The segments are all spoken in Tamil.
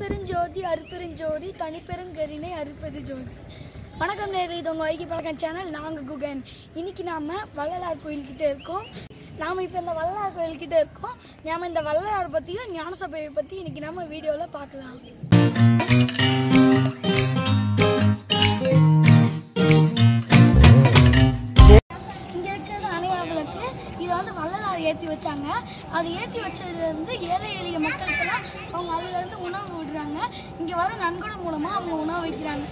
பெருஞ்சோதி அருப்பெருஞ்சோதி தனிப்பெருங்கரிணை அறுப்பது ஜோதி வணக்கம் நேரில் இது உங்கள் வைகி பழக்கம் சேனல் நாங்கள் குகன் இன்றைக்கி நாம் வள்ளலார் கோயில்கிட்ட இருக்கோம் நாம் இப்போ இந்த வள்ளலார் கோயில்கிட்ட இருக்கோம் நாம் இந்த வள்ளலார் பற்றியும் ஞானசபையை பற்றி இன்னைக்கு நம்ம வீடியோவில் பார்க்கலாம் இருந்து உணவு விடுறாங்க இங்கே வர நன்கொடை மூலமாக அவங்க உணவு வைக்கிறாங்க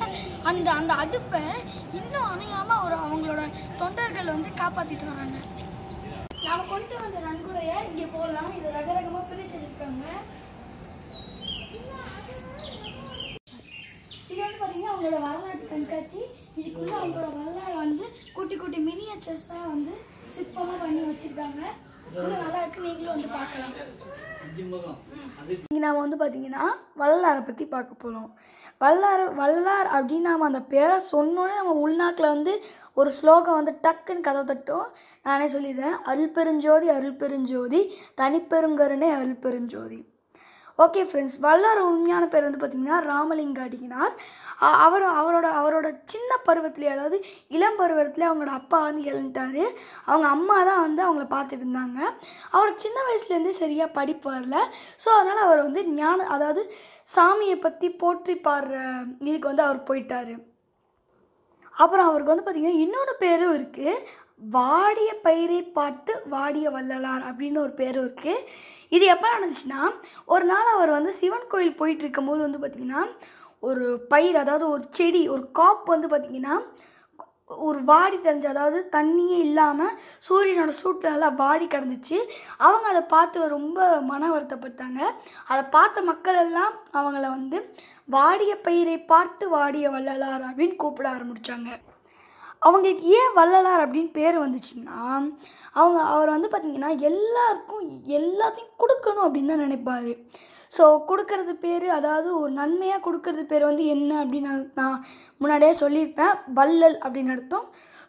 அந்த அந்த அடுப்பை இன்னும் அணையாமல் ஒரு அவங்களோட தொண்டர்கள் வந்து காப்பாற்றிட்டு வராங்க நாம் கொண்டு வந்த நன்கொடையை இங்கே போடலாம் இதை ரக ரகமாக பிரிச்சு வச்சுருக்காங்க அவங்களோட வரலாற்று கண்காட்சி இதுக்குள்ளே அவங்களோட வரலாறு வந்து குட்டி குட்டி மினியேச்சர்ஸாக வந்து சிற்பமாக பண்ணி வச்சிருக்காங்க நல்லா நாம நீங்களும் வந்து பார்க்கலாம் இங்கே நாம் வந்து பார்த்திங்கன்னா வல்லாரை பற்றி பார்க்க போகிறோம் வல்லார் வல்லார் அப்படின்னு நாம அந்த பேரை சொன்னோன்னே நம்ம உள்நாக்கில் வந்து ஒரு ஸ்லோகம் வந்து டக்குன்னு கதவை தட்டும் நானே சொல்லிடுறேன் அருள் பெருஞ்சோதி அருள் பெருஞ்சோதி தனிப்பெருங்கருணே அருள் பெருஞ்சோதி ஓகே ஃப்ரெண்ட்ஸ் வல்லார உண்மையான பேர் வந்து பார்த்திங்கன்னா ராமலிங்க அடிகினார் அவர் அவரோட அவரோட சின்ன பருவத்திலே அதாவது இளம் பருவத்தில் அவங்களோட அப்பா வந்து இழந்துட்டார் அவங்க அம்மா தான் வந்து அவங்கள பார்த்துட்டு இருந்தாங்க அவர் சின்ன வயசுலேருந்தே சரியாக படிப்பு வரல ஸோ அதனால் அவர் வந்து ஞான அதாவது சாமியை பற்றி போற்றி பாடுற இதுக்கு வந்து அவர் போயிட்டார் அப்புறம் அவருக்கு வந்து பார்த்திங்கன்னா இன்னொன்று பேரும் இருக்குது வாடிய பயிரை பார்த்து வாடிய வள்ளலார் அப்படின்னு ஒரு பேர் இருக்குது இது எப்போ நடந்துச்சுன்னா ஒரு நாள் அவர் வந்து சிவன் கோயில் போயிட்டு இருக்கும்போது வந்து பார்த்திங்கன்னா ஒரு பயிர் அதாவது ஒரு செடி ஒரு காப் வந்து பார்த்திங்கன்னா ஒரு வாடி தெரிஞ்சு அதாவது தண்ணியே இல்லாமல் சூரியனோட சூட்டு நல்லா வாடி கிடந்துச்சு அவங்க அதை பார்த்து ரொம்ப மன வருத்தப்பட்டாங்க அதை பார்த்த மக்கள் எல்லாம் அவங்கள வந்து வாடிய பயிரை பார்த்து வாடிய வள்ளலார் அப்படின்னு கூப்பிட ஆரம்பித்தாங்க அவங்களுக்கு ஏன் வள்ளலார் அப்படின்னு பேர் வந்துச்சுன்னா அவங்க அவர் வந்து பார்த்திங்கன்னா எல்லாருக்கும் எல்லாத்தையும் கொடுக்கணும் அப்படின்னு தான் நினைப்பார் ஸோ கொடுக்கறது பேர் அதாவது ஒரு நன்மையாக கொடுக்கறது பேர் வந்து என்ன அப்படின்னு நான் முன்னாடியே சொல்லியிருப்பேன் வள்ளல் அப்படின்னு அர்த்தம்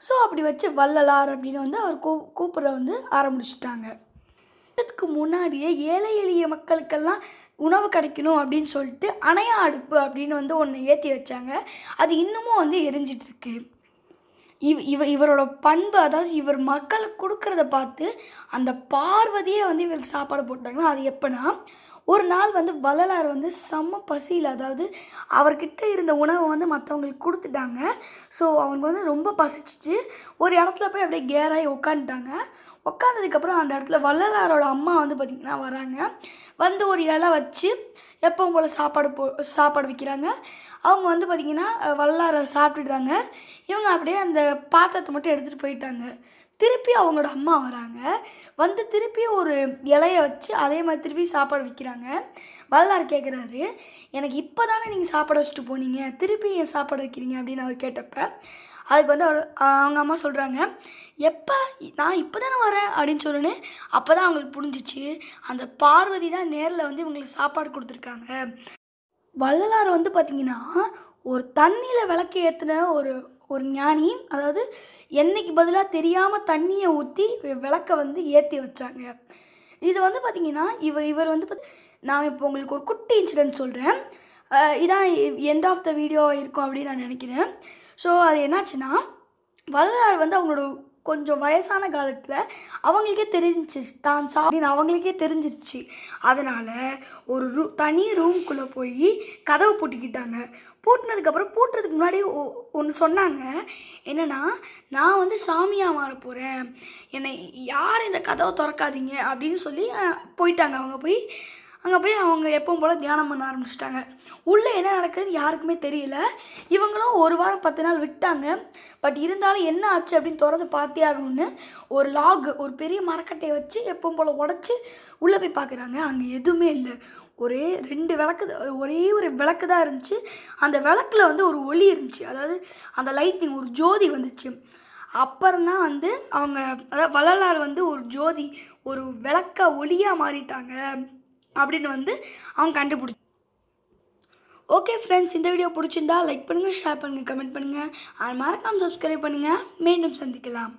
ஸோ அப்படி வச்சு வள்ளலார் அப்படின்னு வந்து அவர் கூ கூப்பிட வந்து ஆரம்பிச்சிட்டாங்க இதுக்கு முன்னாடியே ஏழை எளிய மக்களுக்கெல்லாம் உணவு கிடைக்கணும் அப்படின்னு சொல்லிட்டு அணையா அடுப்பு அப்படின்னு வந்து ஒன்று ஏற்றி வச்சாங்க அது இன்னமும் வந்து எரிஞ்சிட்ருக்கு இவ் இவ இவரோட பண்பு அதாவது இவர் மக்களுக்கு கொடுக்குறத பார்த்து அந்த பார்வதியே வந்து இவருக்கு சாப்பாடு போட்டாங்கன்னா அது எப்போனா ஒரு நாள் வந்து வள்ளலார் வந்து செம்ம பசியில் அதாவது அவர்கிட்ட இருந்த உணவை வந்து மற்றவங்களுக்கு கொடுத்துட்டாங்க ஸோ அவங்க வந்து ரொம்ப பசிச்சிச்சு ஒரு இடத்துல போய் அப்படியே கேராகி உட்காந்துட்டாங்க உட்காந்ததுக்கப்புறம் அந்த இடத்துல வள்ளலாரோட அம்மா வந்து பார்த்திங்கன்னா வராங்க வந்து ஒரு இலை வச்சு எப்போ உங்களை சாப்பாடு போ சாப்பாடு வைக்கிறாங்க அவங்க வந்து பார்த்திங்கன்னா வல்லாரை சாப்பிட்டுட்டாங்க இவங்க அப்படியே அந்த பாத்திரத்தை மட்டும் எடுத்துகிட்டு போயிட்டாங்க திருப்பி அவங்களோட அம்மா வராங்க வந்து திருப்பி ஒரு இலைய வச்சு அதே மாதிரி திருப்பி சாப்பாடு வைக்கிறாங்க வல்லார் கேட்குறாரு எனக்கு இப்போ தானே நீங்கள் சாப்பாடு வச்சுட்டு போனீங்க திருப்பி ஏன் சாப்பாடு வைக்கிறீங்க அப்படின்னு அவர் கேட்டப்ப அதுக்கு வந்து அவர் அவங்க அம்மா சொல்கிறாங்க எப்போ நான் இப்போ தானே வரேன் அப்படின்னு சொல்லுன்னு அப்போ தான் அவங்களுக்கு புரிஞ்சிச்சு அந்த பார்வதி தான் நேரில் வந்து இவங்களுக்கு சாப்பாடு கொடுத்துருக்காங்க வள்ளலார் வந்து பார்த்திங்கன்னா ஒரு தண்ணியில் விளக்கு ஏற்றின ஒரு ஒரு ஞானி அதாவது என்னைக்கு பதிலாக தெரியாமல் தண்ணியை ஊற்றி விளக்கை வந்து ஏற்றி வச்சாங்க இது வந்து பார்த்திங்கன்னா இவர் இவர் வந்து நான் இப்போ உங்களுக்கு ஒரு குட்டி இன்சிடென்ட் சொல்கிறேன் இதான் எண்ட் ஆஃப் த வீடியோ இருக்கும் அப்படின்னு நான் நினைக்கிறேன் ஸோ அது என்னாச்சுன்னா வள்ளலார் வந்து அவங்களோட கொஞ்சம் வயசான காலத்தில் அவங்களுக்கே தெரிஞ்சிச்சு தான் சாப்பிட்டு அவங்களுக்கே தெரிஞ்சிருச்சு அதனால் ஒரு ரூ தனி ரூம்குள்ளே போய் கதவை பூட்டிக்கிட்டாங்க பூட்டினதுக்கப்புறம் பூட்டுறதுக்கு முன்னாடி ஒன்று சொன்னாங்க என்னென்னா நான் வந்து சாமியாக வர போகிறேன் என்னை யார் இந்த கதவை திறக்காதீங்க அப்படின்னு சொல்லி போயிட்டாங்க அவங்க போய் அங்கே போய் அவங்க எப்பவும் போல் தியானம் பண்ண ஆரம்பிச்சிட்டாங்க உள்ளே என்ன நடக்குதுன்னு யாருக்குமே தெரியல இவங்களும் ஒரு வாரம் பத்து நாள் விட்டாங்க பட் இருந்தாலும் என்ன ஆச்சு அப்படின்னு திறந்து பார்த்தே ஆகணும்னு ஒரு லாக் ஒரு பெரிய மரக்கட்டையை வச்சு எப்பவும் போல் உடச்சி உள்ளே போய் பார்க்குறாங்க அங்கே எதுவுமே இல்லை ஒரே ரெண்டு விளக்கு ஒரே ஒரு விளக்கு தான் இருந்துச்சு அந்த விளக்கில் வந்து ஒரு ஒளி இருந்துச்சு அதாவது அந்த லைட்டிங் ஒரு ஜோதி வந்துச்சு அப்புறந்தான் வந்து அவங்க அதாவது வள்ளலார் வந்து ஒரு ஜோதி ஒரு விளக்க ஒளியாக மாறிட்டாங்க அப்படின்னு வந்து அவன் கண்டுபிடிச்சி ஓகே ஃப்ரெண்ட்ஸ் இந்த வீடியோ பிடிச்சிருந்தா லைக் பண்ணுங்கள் ஷேர் பண்ணுங்கள் கமெண்ட் பண்ணுங்கள் மறக்காமல் சப்ஸ்கிரைப் பண்ணுங்கள் மீண்டும் சந்திக்கலாம்